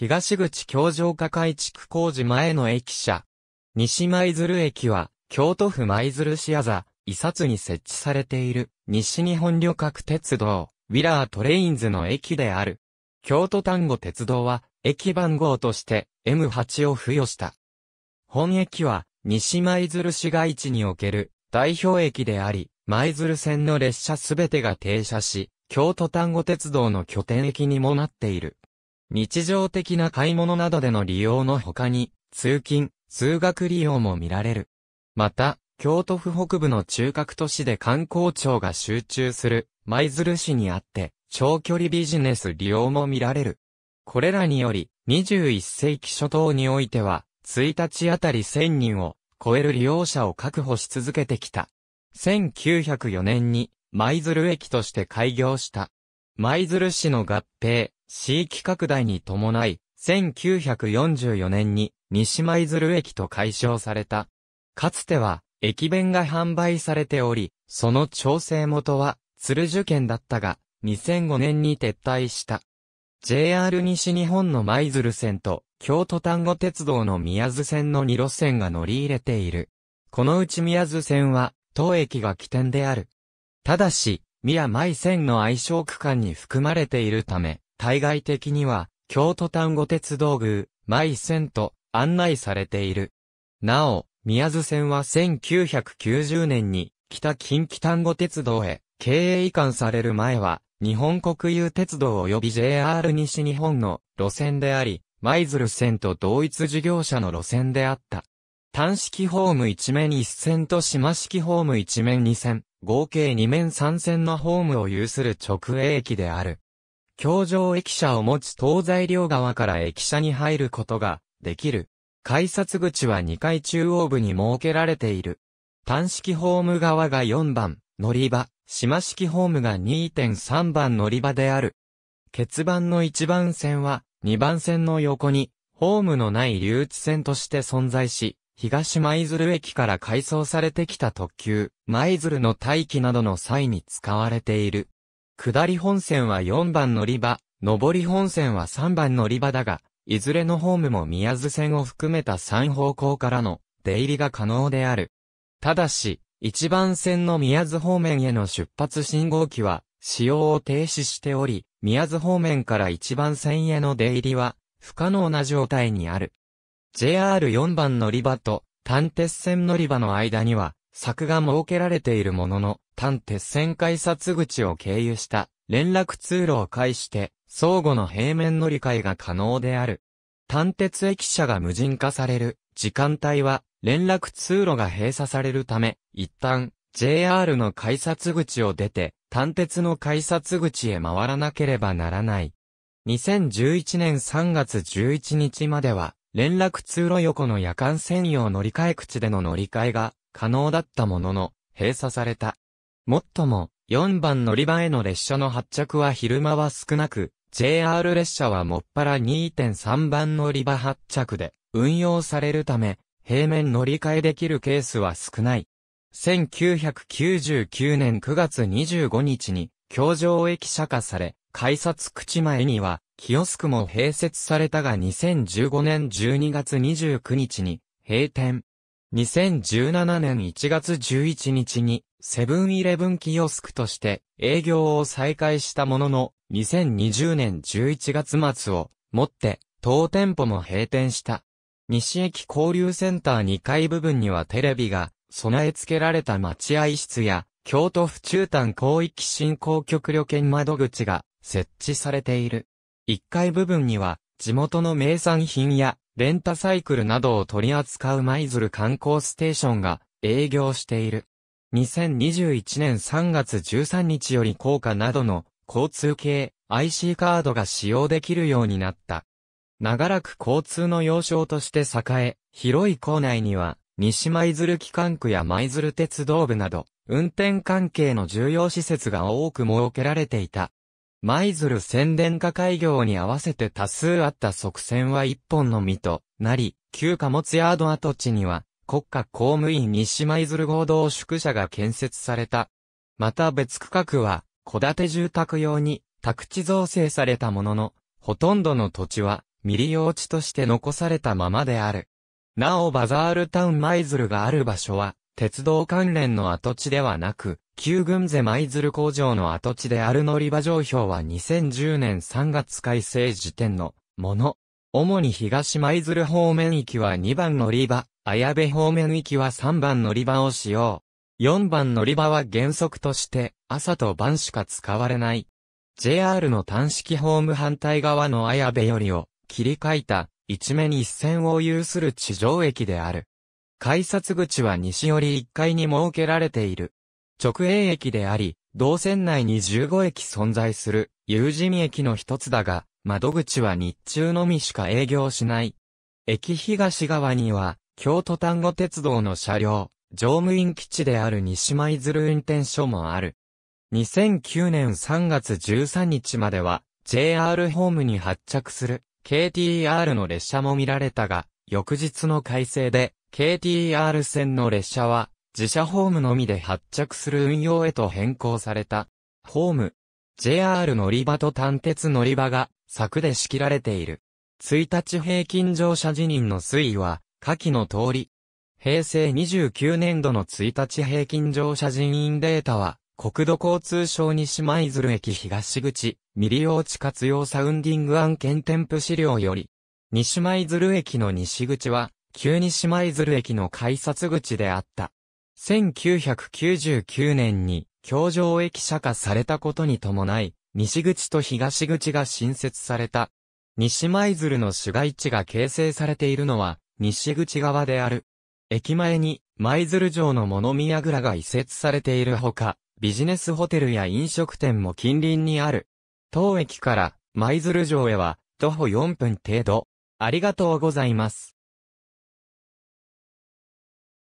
東口京城下改築工事前の駅舎。西舞鶴駅は、京都府舞鶴市あ座遺札に設置されている、西日本旅客鉄道、ウィラートレインズの駅である。京都丹後鉄道は、駅番号として、M8 を付与した。本駅は、西舞鶴市街地における、代表駅であり、舞鶴線の列車すべてが停車し、京都丹後鉄道の拠点駅にもなっている。日常的な買い物などでの利用の他に、通勤、通学利用も見られる。また、京都府北部の中核都市で観光庁が集中する舞鶴市にあって、長距離ビジネス利用も見られる。これらにより、21世紀初頭においては、1日あたり1000人を超える利用者を確保し続けてきた。1904年に舞鶴駅として開業した。舞鶴市の合併、地域拡大に伴い、1944年に西舞鶴駅と解消された。かつては駅弁が販売されており、その調整元は鶴受験だったが、2005年に撤退した。JR 西日本の舞鶴線と京都丹後鉄道の宮津線の2路線が乗り入れている。このうち宮津線は当駅が起点である。ただし、宮舞線の愛称区間に含まれているため、対外的には、京都丹後鉄道宮、舞線と案内されている。なお、宮津線は1990年に、北近畿丹後鉄道へ、経営移管される前は、日本国有鉄道及び JR 西日本の路線であり、舞鶴線と同一事業者の路線であった。単式ホーム一面一線と島式ホーム一面二線、合計二面三線のホームを有する直営駅である。京城駅舎を持つ東西両側から駅舎に入ることができる。改札口は2階中央部に設けられている。単式ホーム側が4番、乗り場、島式ホームが2.3番乗り場である。欠番の1番線は2番線の横に、ホームのない留置線として存在し、東舞鶴駅から改装されてきた特急、舞鶴の待機などの際に使われている。下り本線は4番乗り場、上り本線は3番乗り場だが、いずれのホームも宮津線を含めた3方向からの出入りが可能である。ただし、1番線の宮津方面への出発信号機は使用を停止しており、宮津方面から1番線への出入りは不可能な状態にある。JR4 番乗り場と単鉄線乗り場の間には柵が設けられているものの、単鉄線改札口を経由した連絡通路を介して、相互の平面乗り換えが可能である。単鉄駅舎が無人化される時間帯は連絡通路が閉鎖されるため、一旦 JR の改札口を出て、単鉄の改札口へ回らなければならない。2011年3月11日までは、連絡通路横の夜間専用乗り換え口での乗り換えが可能だったものの、閉鎖された。もっとも、4番乗り場への列車の発着は昼間は少なく、JR 列車はもっぱら2.3番乗り場発着で運用されるため、平面乗り換えできるケースは少ない。1999年9月25日に、京城駅舎化され、改札口前には、キオスクも併設されたが2015年12月29日に、閉店。2017年1月11日にセブンイレブンキオスクとして営業を再開したものの2020年11月末をもって当店舗も閉店した。西駅交流センター2階部分にはテレビが備え付けられた待合室や京都府中丹広域振興局旅券窓口が設置されている。1階部分には地元の名産品やレンタサイクルなどを取り扱う舞鶴観光ステーションが営業している。2021年3月13日より効果などの交通系 IC カードが使用できるようになった。長らく交通の要衝として栄え、広い構内には、西舞鶴機関区や舞鶴鉄道部など、運転関係の重要施設が多く設けられていた。舞鶴宣伝化開業に合わせて多数あった側線は一本のみとなり、旧貨物ヤード跡地には、国家公務員西舞鶴合同宿舎が建設された。また別区画は、戸建て住宅用に宅地造成されたものの、ほとんどの土地は未利用地として残されたままである。なおバザールタウン舞鶴がある場所は、鉄道関連の跡地ではなく、旧軍勢舞鶴工場の跡地である乗り場状況は2010年3月改正時点のもの。主に東舞鶴方面きは2番乗り場、綾部方面きは3番乗り場を使用。4番乗り場は原則として朝と晩しか使われない。JR の単式ホーム反対側の綾部よりを切り替えた一面一線を有する地上駅である。改札口は西より1階に設けられている。直営駅であり、同線内に15駅存在する、有人駅の一つだが、窓口は日中のみしか営業しない。駅東側には、京都丹後鉄道の車両、乗務員基地である西舞鶴運転所もある。2009年3月13日までは、JR ホームに発着する KTR の列車も見られたが、翌日の改正で KTR 線の列車は自社ホームのみで発着する運用へと変更された。ホーム、JR 乗り場と単鉄乗り場が柵で仕切られている。1日平均乗車人員の推移は、下記の通り。平成29年度の1日平均乗車人員データは、国土交通省西舞鶴駅東口、未利用地活用サウンディング案件添付資料より、西舞鶴駅の西口は、旧西舞鶴駅の改札口であった。1999年に京城駅舎化されたことに伴い、西口と東口が新設された。西舞鶴の市街地が形成されているのは、西口側である。駅前に、舞鶴城の物宮櫓が移設されているほか、ビジネスホテルや飲食店も近隣にある。当駅から、舞鶴城へは、徒歩4分程度。ありがとうございます。